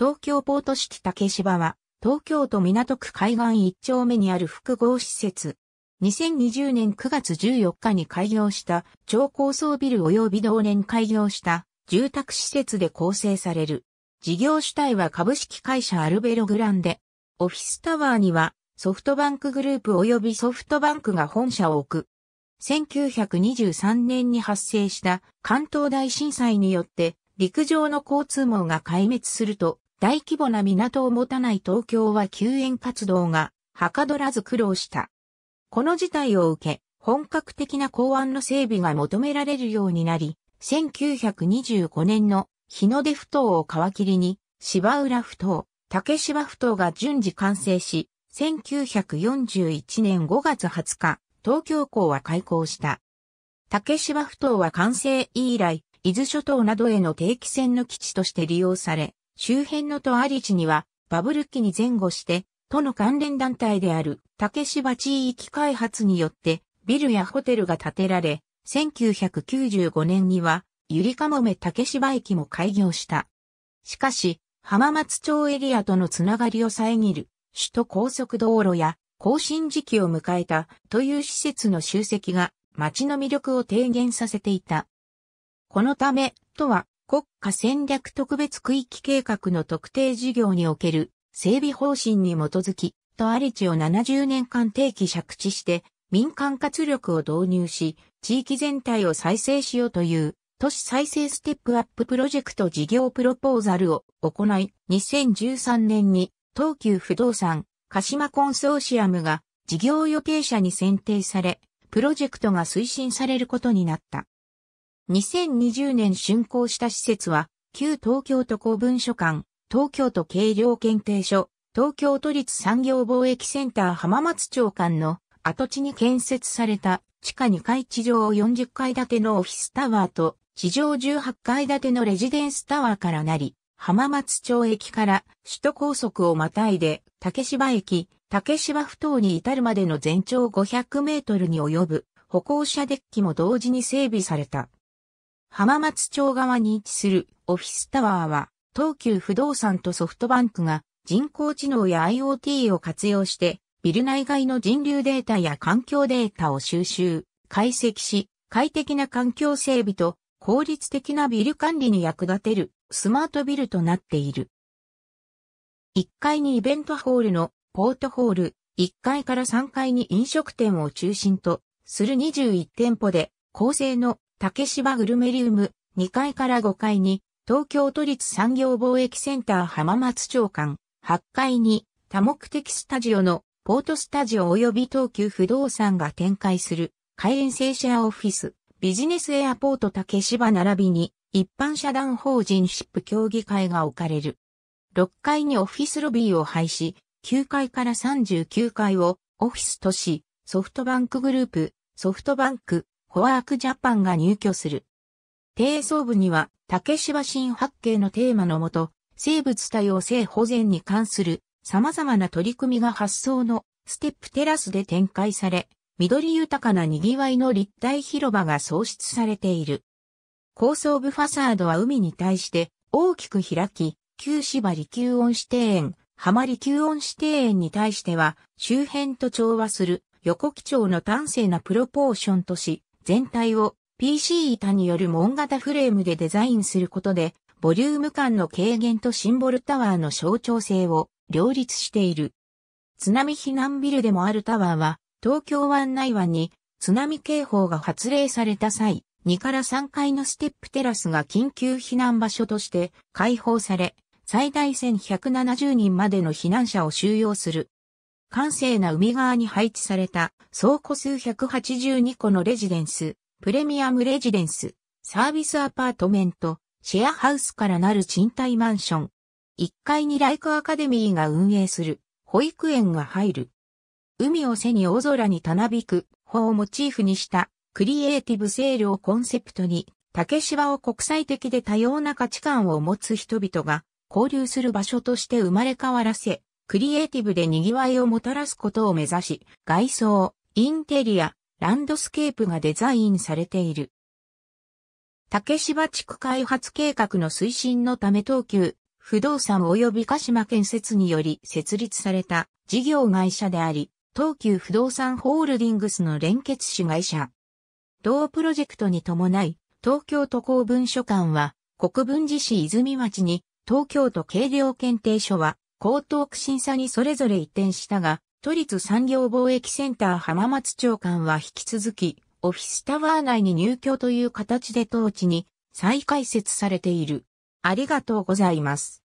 東京ポートシティ竹芝は、東京都港区海岸一丁目にある複合施設。2020年9月14日に開業した超高層ビル及び同年開業した住宅施設で構成される。事業主体は株式会社アルベログランデ。オフィスタワーにはソフトバンクグループ及びソフトバンクが本社を置く。1923年に発生した関東大震災によって陸上の交通網が壊滅すると大規模な港を持たない東京は救援活動が、はかどらず苦労した。この事態を受け、本格的な港湾の整備が求められるようになり、1925年の日の出ふ頭を皮切りに、芝浦ふ頭、竹芝ふ頭が順次完成し、1941年5月20日、東京港は開港した。竹芝ふ頭は完成以来、伊豆諸島などへの定期船の基地として利用され、周辺のとあり地には、バブル期に前後して、都の関連団体である竹芝地域開発によって、ビルやホテルが建てられ、1995年には、ゆりかもめ竹芝駅も開業した。しかし、浜松町エリアとのつながりを遮る、首都高速道路や、更新時期を迎えたという施設の集積が、街の魅力を低減させていた。このため、都は国家戦略特別区域計画の特定事業における整備方針に基づき、とあり地を70年間定期借地して民間活力を導入し、地域全体を再生しようという都市再生ステップアッププロジェクト事業プロポーザルを行い、2013年に東急不動産鹿島コンソーシアムが事業予定者に選定され、プロジェクトが推進されることになった。2020年竣工した施設は、旧東京都公文書館、東京都計量検定所、東京都立産業貿易センター浜松町間の跡地に建設された地下2階地上40階建てのオフィスタワーと地上18階建てのレジデンスタワーからなり、浜松町駅から首都高速をまたいで竹芝駅、竹芝不頭に至るまでの全長500メートルに及ぶ歩行者デッキも同時に整備された。浜松町側に位置するオフィスタワーは、東急不動産とソフトバンクが人工知能や IoT を活用して、ビル内外の人流データや環境データを収集、解析し、快適な環境整備と効率的なビル管理に役立てるスマートビルとなっている。1階にイベントホールのポートホール、1階から3階に飲食店を中心とする21店舗で構成の竹芝グルメリウム2階から5階に東京都立産業貿易センター浜松長官、8階に多目的スタジオのポートスタジオ及び東急不動産が展開する会員制シェアオフィスビジネスエアポート竹芝並びに一般社団法人シップ協議会が置かれる。6階にオフィスロビーを廃止、9階から39階をオフィスとし、ソフトバンクグループ、ソフトバンク、ホワークジャパンが入居する。低層部には、竹芝新八景のテーマのもと、生物多様性保全に関する様々な取り組みが発想のステップテラスで展開され、緑豊かな賑わいの立体広場が創出されている。高層部ファサードは海に対して大きく開き、旧芝離休温指定園、浜離休温指定園に対しては周辺と調和する横基調の端正なプロポーションとし、全体を PC 板による門型フレームでデザインすることで、ボリューム感の軽減とシンボルタワーの象徴性を両立している。津波避難ビルでもあるタワーは、東京湾内湾に津波警報が発令された際、2から3階のステップテラスが緊急避難場所として開放され、最大1170人までの避難者を収容する閑静な海側に配置された倉庫数182個のレジデンス、プレミアムレジデンス、サービスアパートメント、シェアハウスからなる賃貸マンション。1階にライクアカデミーが運営する保育園が入る。海を背に大空にたなびく帆をモチーフにしたクリエイティブセールをコンセプトに竹芝を国際的で多様な価値観を持つ人々が交流する場所として生まれ変わらせ、クリエイティブで賑わいをもたらすことを目指し、外装、インテリア、ランドスケープがデザインされている。竹芝地区開発計画の推進のため東急、不動産及び鹿島建設により設立された事業会社であり、東急不動産ホールディングスの連結子会社。同プロジェクトに伴い、東京都公文書館は、国分寺市泉町に、東京都計量検定所は、江東区審査にそれぞれ移転したが、都立産業貿易センター浜松長官は引き続き、オフィスタワー内に入居という形で当地に再開設されている。ありがとうございます。